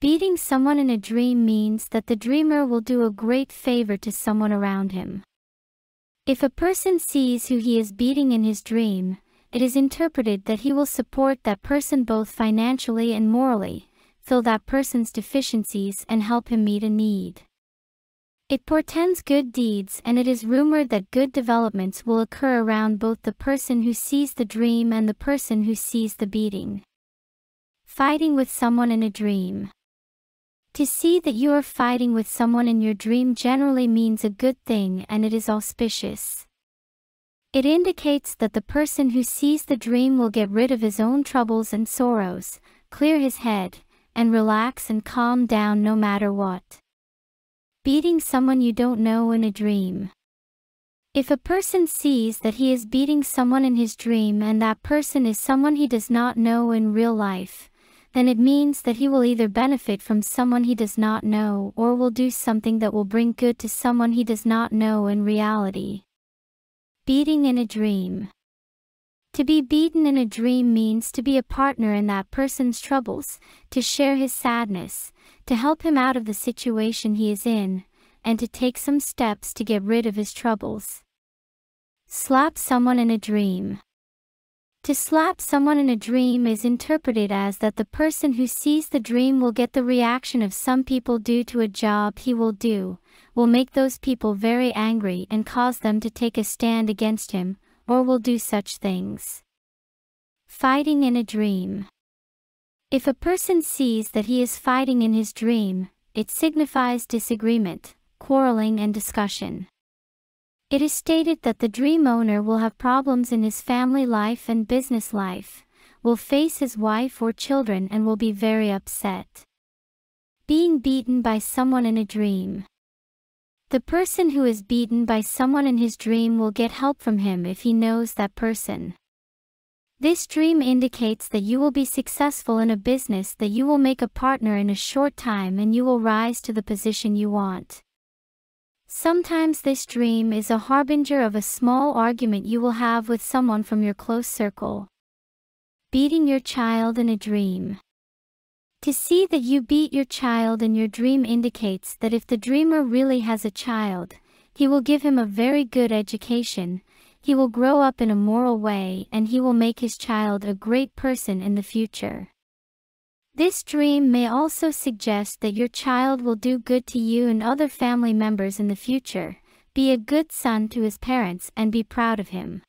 Beating someone in a dream means that the dreamer will do a great favor to someone around him. If a person sees who he is beating in his dream, it is interpreted that he will support that person both financially and morally, fill that person's deficiencies and help him meet a need. It portends good deeds and it is rumored that good developments will occur around both the person who sees the dream and the person who sees the beating. Fighting with someone in a dream. To see that you are fighting with someone in your dream generally means a good thing and it is auspicious. It indicates that the person who sees the dream will get rid of his own troubles and sorrows, clear his head, and relax and calm down no matter what. Beating someone you don't know in a dream. If a person sees that he is beating someone in his dream and that person is someone he does not know in real life, then it means that he will either benefit from someone he does not know or will do something that will bring good to someone he does not know in reality. Beating in a dream. To be beaten in a dream means to be a partner in that person's troubles, to share his sadness, to help him out of the situation he is in, and to take some steps to get rid of his troubles. Slap someone in a dream. To slap someone in a dream is interpreted as that the person who sees the dream will get the reaction of some people due to a job he will do, will make those people very angry and cause them to take a stand against him, or will do such things. Fighting in a dream. If a person sees that he is fighting in his dream, it signifies disagreement, quarreling and discussion. It is stated that the dream owner will have problems in his family life and business life, will face his wife or children and will be very upset. Being beaten by someone in a dream. The person who is beaten by someone in his dream will get help from him if he knows that person. This dream indicates that you will be successful in a business that you will make a partner in a short time and you will rise to the position you want. Sometimes this dream is a harbinger of a small argument you will have with someone from your close circle. Beating your child in a dream. To see that you beat your child in your dream indicates that if the dreamer really has a child, he will give him a very good education, he will grow up in a moral way and he will make his child a great person in the future. This dream may also suggest that your child will do good to you and other family members in the future, be a good son to his parents and be proud of him.